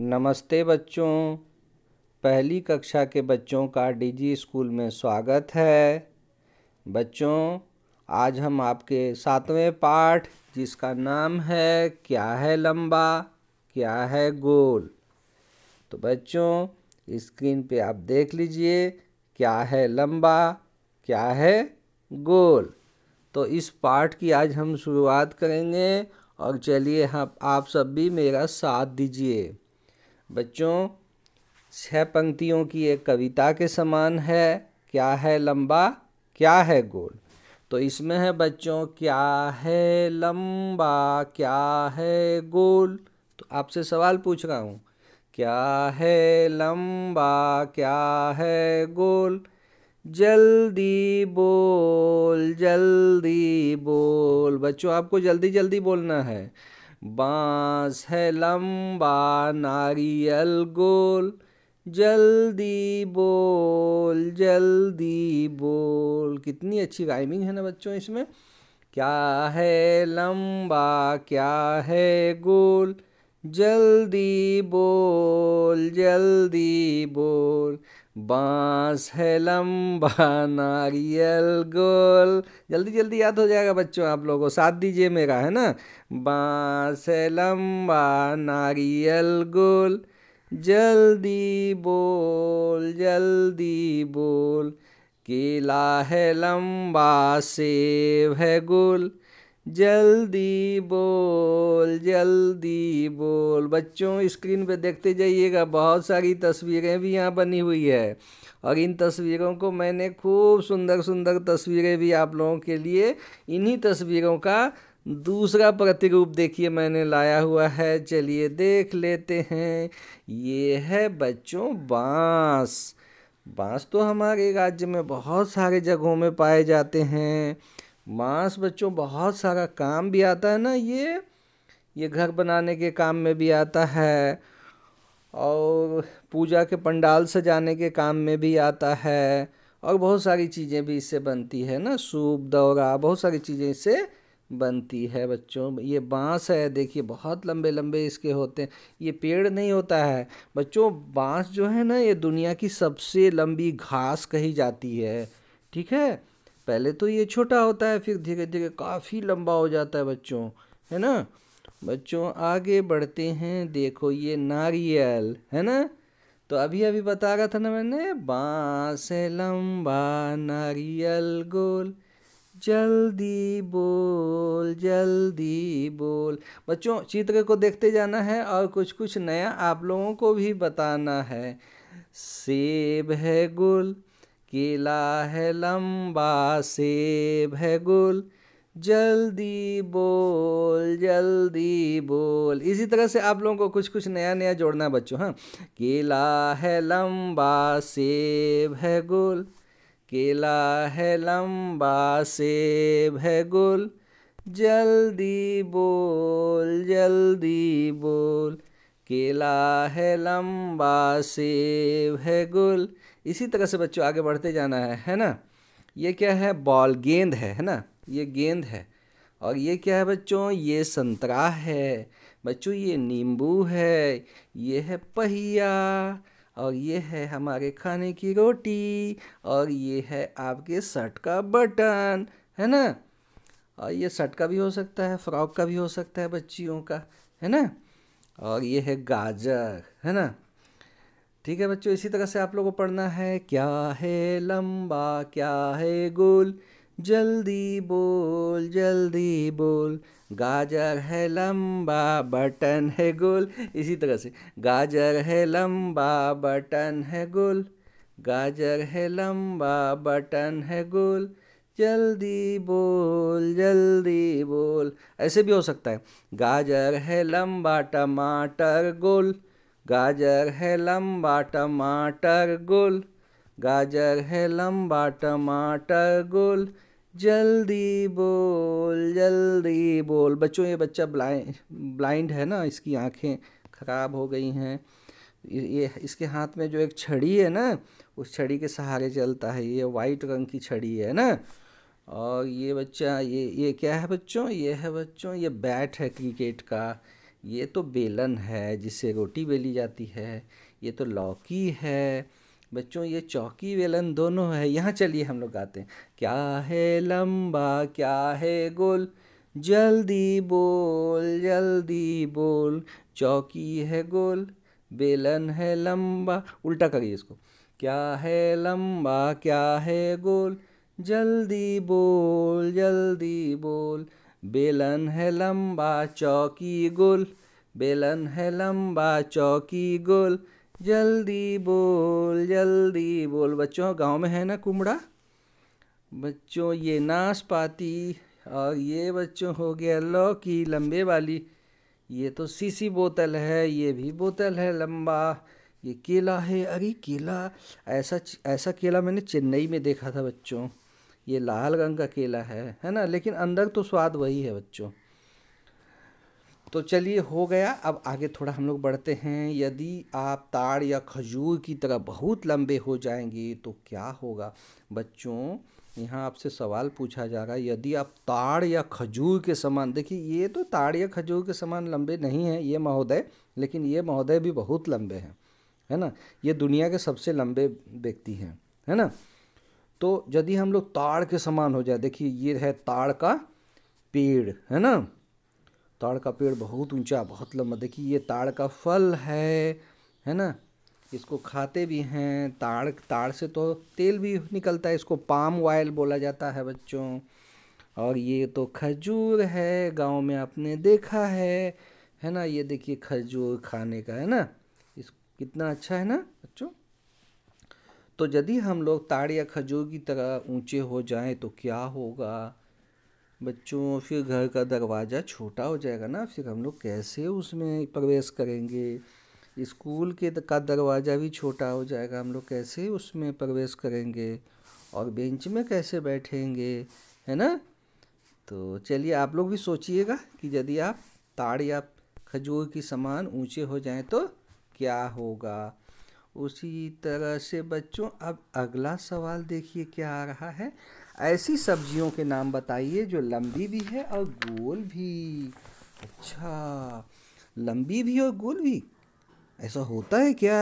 नमस्ते बच्चों पहली कक्षा के बच्चों का डीजी स्कूल में स्वागत है बच्चों आज हम आपके सातवें पाठ जिसका नाम है क्या है लंबा क्या है गोल तो बच्चों स्क्रीन पे आप देख लीजिए क्या है लंबा क्या है गोल तो इस पाठ की आज हम शुरुआत करेंगे और चलिए हम हाँ, आप सब भी मेरा साथ दीजिए बच्चों छह पंक्तियों की एक कविता के समान है क्या है लंबा क्या है गोल तो इसमें है बच्चों क्या है लंबा क्या है गोल तो आपसे सवाल पूछ रहा हूँ क्या है लंबा क्या है गोल जल्दी बोल जल्दी बोल बच्चों आपको जल्दी जल्दी बोलना है बांस है लंबा नारियल गोल जल्दी बोल जल्दी बोल कितनी अच्छी राइमिंग है ना बच्चों इसमें क्या है लंबा क्या है गोल जल्दी बोल जल्दी बोल बांस है लंबा नारियल गोल जल्दी जल्दी याद हो जाएगा बच्चों आप लोगों को साथ दीजिए मेरा है ना बांस है लंबा नारियल गोल जल्दी बोल जल्दी बोल केला है लंबा सेब है गोल जल्दी बोल जल्दी बोल बच्चों स्क्रीन पे देखते जाइएगा बहुत सारी तस्वीरें भी यहाँ बनी हुई है और इन तस्वीरों को मैंने खूब सुंदर सुंदर तस्वीरें भी आप लोगों के लिए इन्हीं तस्वीरों का दूसरा प्रतिरूप देखिए मैंने लाया हुआ है चलिए देख लेते हैं ये है बच्चों बांस बांस तो हमारे राज्य में बहुत सारे जगहों में पाए जाते हैं मांस बच्चों बहुत सारा काम भी आता है ना ये ये घर बनाने के काम में भी आता है और पूजा के पंडाल सजाने के काम में भी आता है और बहुत सारी चीज़ें भी इससे बनती है ना सूप दौरा बहुत सारी चीज़ें इससे बनती है बच्चों ये बांस है देखिए बहुत लंबे लंबे इसके होते हैं ये पेड़ नहीं होता है बच्चों बांस जो है ना ये दुनिया की सबसे लंबी घास कही जाती है ठीक है पहले तो ये छोटा होता है फिर धीरे धीरे काफ़ी लंबा हो जाता है बच्चों है ना बच्चों आगे बढ़ते हैं देखो ये नारियल है ना तो अभी अभी बता रहा था ना मैंने बाँस लंबा नारियल गोल जल्दी बोल जल्दी बोल बच्चों चित्र को देखते जाना है और कुछ कुछ नया आप लोगों को भी बताना है सेब है गुल केला है लंबा सेब है जल्दी बोल जल्दी बोल इसी तरह से आप लोगों को कुछ कुछ नया नया जोड़ना है बच्चों हाँ केला है लंबा सेब है केला है लंबा सेब है जल्दी बोल जल्दी बोल केला है लंबा सेब है इसी तरह से बच्चों आगे बढ़ते जाना है है ना ये क्या है बॉल गेंद है है ना ये गेंद है और ये क्या है बच्चों ये संतरा है बच्चों ये नींबू है ये है पहिया और ये है हमारे खाने की रोटी और ये है आपके शर्ट का बटन है ना और ये शर्ट का भी हो सकता है फ्रॉक का भी हो सकता है बच्चियों का है ना और ये है गाजर है ना ठीक है बच्चों इसी तरह से आप लोगों को पढ़ना है क्या है लंबा क्या है गोल जल्दी बोल जल्दी बोल गाजर है लंबा बटन है गोल इसी तरह से गाजर है लंबा बटन है गोल गाजर है लंबा बटन है गोल जल्दी बोल जल्दी बोल ऐसे भी हो सकता है गाजर है लंबा टमाटर गोल गाजर है लंबा टमाटर गुल गाजर है लंबा टमाटर गुल जल्दी बोल जल्दी बोल बच्चों ये बच्चा ब्लाइंड ब्लाइंड है ना इसकी आँखें ख़राब हो गई हैं ये इसके हाथ में जो एक छड़ी है ना उस छड़ी के सहारे चलता है ये वाइट रंग की छड़ी है ना और ये बच्चा ये ये क्या है बच्चों ये है बच्चों ये बैट है क्रिकेट का ये तो बेलन है जिससे रोटी बेली जाती है ये तो लौकी है बच्चों ये चौकी वेलन दोनों है यहाँ चलिए हम लोग गाते हैं क्या है लंबा क्या है गोल जल्दी बोल जल्दी बोल चौकी है गोल बेलन है लंबा उल्टा करिए इसको क्या है लंबा क्या है गोल जल्दी बोल जल्दी बोल बेलन है लंबा चौकी गोल बेलन है लंबा चौकी गोल जल्दी बोल जल्दी बोल बच्चों गांव में है ना कुमड़ा बच्चों ये नाशपाती और ये बच्चों हो गया लौकी लंबे वाली ये तो सीसी बोतल है ये भी बोतल है लंबा ये केला है अरे केला ऐसा ऐसा केला मैंने चेन्नई में देखा था बच्चों ये लाल रंग का केला है है ना लेकिन अंदर तो स्वाद वही है बच्चों तो चलिए हो गया अब आगे थोड़ा हम लोग बढ़ते हैं यदि आप ताड़ या खजूर की तरह बहुत लंबे हो जाएंगे तो क्या होगा बच्चों यहाँ आपसे सवाल पूछा जा रहा है यदि आप ताड़ या खजूर के समान देखिए ये तो ताड़ या खजूर के समान लंबे नहीं हैं ये महोदय लेकिन ये महोदय भी बहुत लंबे हैं है ना ये दुनिया के सबसे लंबे व्यक्ति हैं है ना तो यदि हम लोग ताड़ के समान हो जाए देखिए ये है ताड़ का पेड़ है ना ताड़ का पेड़ बहुत ऊंचा बहुत लंबा देखिए ये ताड़ का फल है है ना इसको खाते भी हैं ताड़ ताड़ से तो तेल भी निकलता है इसको पाम ऑयल बोला जाता है बच्चों और ये तो खजूर है गांव में आपने देखा है है ना ये देखिए खजूर खाने का है ना इस कितना अच्छा है ना बच्चों तो यदि हम लोग ताड़ या खजूर की तरह ऊंचे हो जाएं तो क्या होगा बच्चों फिर घर का दरवाज़ा छोटा हो जाएगा ना फिर हम लोग कैसे उसमें प्रवेश करेंगे स्कूल के का दरवाज़ा भी छोटा हो जाएगा हम लोग कैसे उसमें प्रवेश करेंगे और बेंच में कैसे बैठेंगे है ना तो चलिए आप लोग भी सोचिएगा कि यदि आप ताड़ या खजूर की समान ऊंचे हो जाएं तो क्या होगा उसी तरह से बच्चों अब अगला सवाल देखिए क्या आ रहा है ऐसी सब्जियों के नाम बताइए जो लंबी भी है और गोल भी अच्छा लंबी भी और गोल भी ऐसा होता है क्या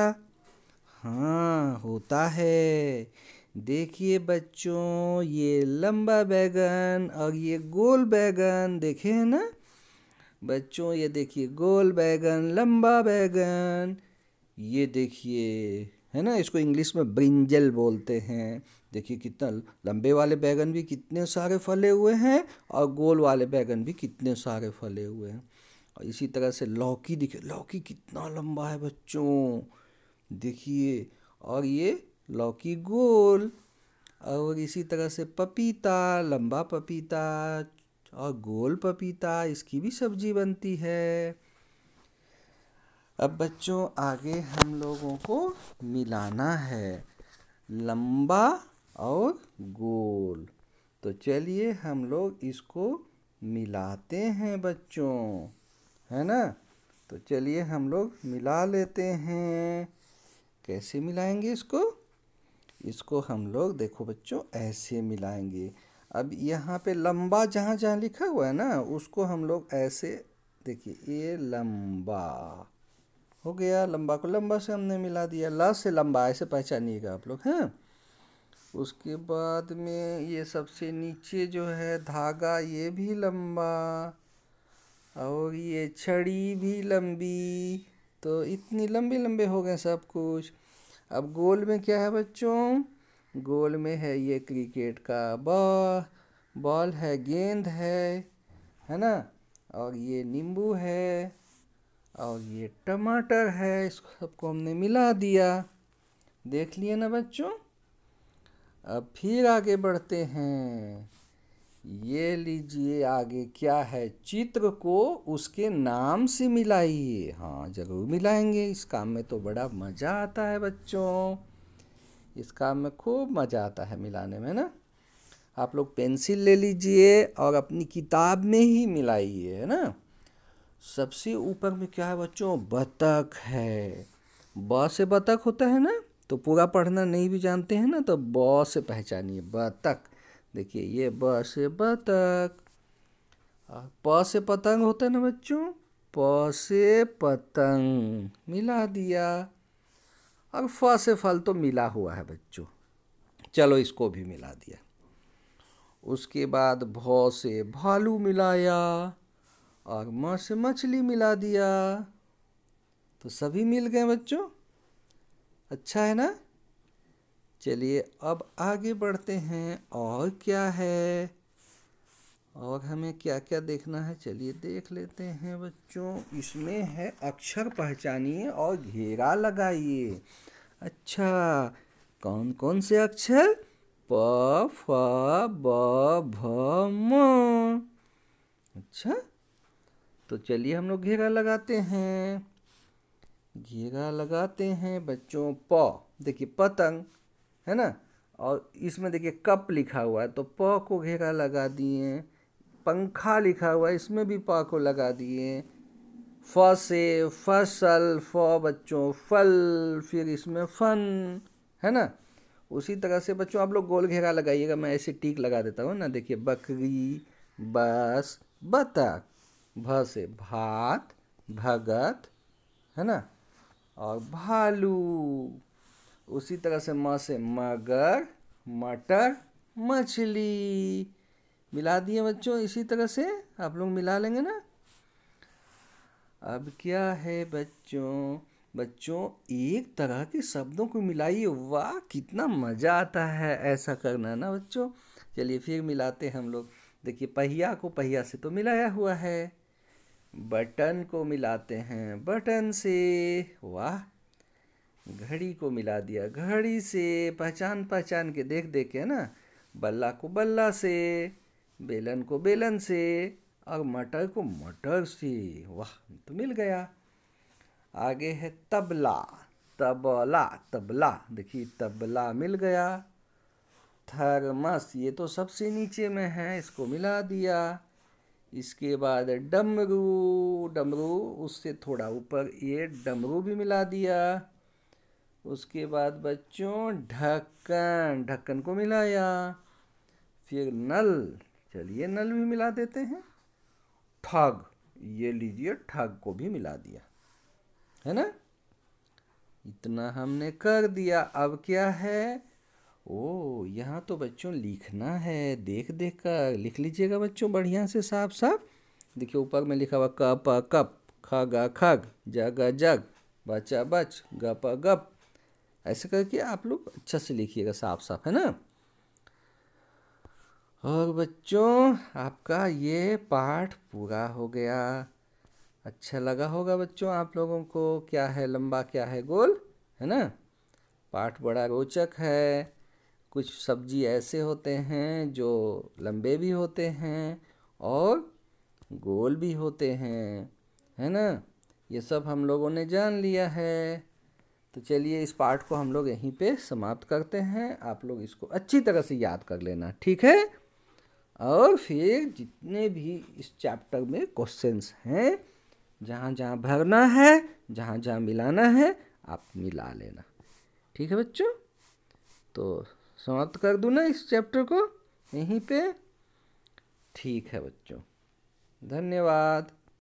हाँ होता है देखिए बच्चों ये लंबा बैगन और ये गोल बैगन देखे हैं ना बच्चों ये देखिए गोल बैगन लंबा बैगन ये देखिए है ना इसको इंग्लिश में ब्रिंजल बोलते हैं देखिए कितना लंबे वाले बैगन भी कितने सारे फले हुए हैं और गोल वाले बैगन भी कितने सारे फले हुए हैं और इसी तरह से लौकी देखिए लौकी कितना लंबा है बच्चों देखिए और ये लौकी गोल और इसी तरह से पपीता लंबा पपीता और गोल पपीता इसकी भी सब्जी बनती है अब बच्चों आगे हम लोगों को मिलाना है लंबा और गोल तो चलिए हम लोग इसको मिलाते हैं बच्चों है ना तो चलिए हम लोग मिला लेते हैं कैसे मिलाएंगे इसको इसको हम लोग देखो बच्चों ऐसे मिलाएंगे अब यहाँ पे लंबा जहाँ जहाँ लिखा हुआ है ना उसको हम लोग ऐसे देखिए ये लंबा हो गया लंबा को लंबा से हमने मिला दिया ला से लंबा ऐसे पहचानिएगा आप लोग हैं हाँ। उसके बाद में ये सबसे नीचे जो है धागा ये भी लंबा और ये छड़ी भी लंबी तो इतनी लंबी लंबे हो गए सब कुछ अब गोल में क्या है बच्चों गोल में है ये क्रिकेट का बॉल बॉल है गेंद है है ना और ये नींबू है और ये टमाटर है इसको सबको हमने मिला दिया देख लिए ना बच्चों अब फिर आगे बढ़ते हैं ये लीजिए आगे क्या है चित्र को उसके नाम से मिलाइए हाँ ज़रूर मिलाएंगे इस काम में तो बड़ा मज़ा आता है बच्चों इस काम में खूब मज़ा आता है मिलाने में ना आप लोग पेंसिल ले लीजिए और अपनी किताब में ही मिलाइए है ना सबसे ऊपर में क्या है बच्चों बतख है ब से बतख होता है ना तो पूरा पढ़ना नहीं भी जानते हैं ना तो ब से पहचानिए बतख देखिए ये ब से बतख प से पतंग होता है ना बच्चों प से पतंग मिला दिया और फ से फल तो मिला हुआ है बच्चों चलो इसको भी मिला दिया उसके बाद भ से भालू मिलाया और माँ से मछली मिला दिया तो सभी मिल गए बच्चों अच्छा है ना चलिए अब आगे बढ़ते हैं और क्या है और हमें क्या क्या देखना है चलिए देख लेते हैं बच्चों इसमें है अक्षर पहचानिए और घेरा लगाइए अच्छा कौन कौन से अक्षर प फ ब भ म अच्छा तो चलिए हम लोग घेरा लगाते हैं घेरा लगाते हैं बच्चों प देखिए पतंग है ना और इसमें देखिए कप लिखा हुआ है तो प को घेरा लगा दिए पंखा लिखा हुआ है इसमें भी प को लगा दिए फ से फसल फ बच्चों फल फिर इसमें फन है ना उसी तरह से बच्चों आप लोग गोल घेरा लगाइएगा मैं ऐसे टीक लगा देता हूँ ना देखिए बकरी बस बतख भ से भात भगत है ना और भालू उसी तरह से म से मगर मटर मछली मिला दिए बच्चों इसी तरह से आप लोग मिला लेंगे ना अब क्या है बच्चों बच्चों एक तरह के शब्दों को मिलाइए वाह कितना मज़ा आता है ऐसा करना ना बच्चों चलिए फिर मिलाते हैं हम लोग देखिए पहिया को पहिया से तो मिलाया हुआ है बटन को मिलाते हैं बटन से वाह घड़ी को मिला दिया घड़ी से पहचान पहचान के देख देख के ना बल्ला को बल्ला से बेलन को बेलन से और मटर को मटर से वाह तो मिल गया आगे है तबला तबला तबला देखिए तबला मिल गया थर्मस ये तो सबसे नीचे में है इसको मिला दिया इसके बाद डमरू डमरू उससे थोड़ा ऊपर ये डमरू भी मिला दिया उसके बाद बच्चों ढक्कन ढक्कन को मिलाया फिर नल चलिए नल भी मिला देते हैं ठग ये लीजिए ठग को भी मिला दिया है ना इतना हमने कर दिया अब क्या है ओ यहाँ तो बच्चों लिखना है देख देख कर लिख लीजिएगा बच्चों बढ़िया से साफ साफ देखिए ऊपर में लिखा हुआ क प कप ख ग खग जग जग बच बच गप गप ऐसे करके आप लोग अच्छा से लिखिएगा साफ साफ है ना और बच्चों आपका ये पाठ पूरा हो गया अच्छा लगा होगा बच्चों आप लोगों को क्या है लंबा क्या है गोल है ना पाठ बड़ा रोचक है कुछ सब्जी ऐसे होते हैं जो लंबे भी होते हैं और गोल भी होते हैं है ना ये सब हम लोगों ने जान लिया है तो चलिए इस पार्ट को हम लोग यहीं पे समाप्त करते हैं आप लोग इसको अच्छी तरह से याद कर लेना ठीक है और फिर जितने भी इस चैप्टर में क्वेश्चंस हैं जहाँ जहाँ भरना है जहाँ जहाँ मिलाना है आप मिला लेना ठीक है बच्चों तो समाप्त कर दूँ ना इस चैप्टर को यहीं पे ठीक है बच्चों धन्यवाद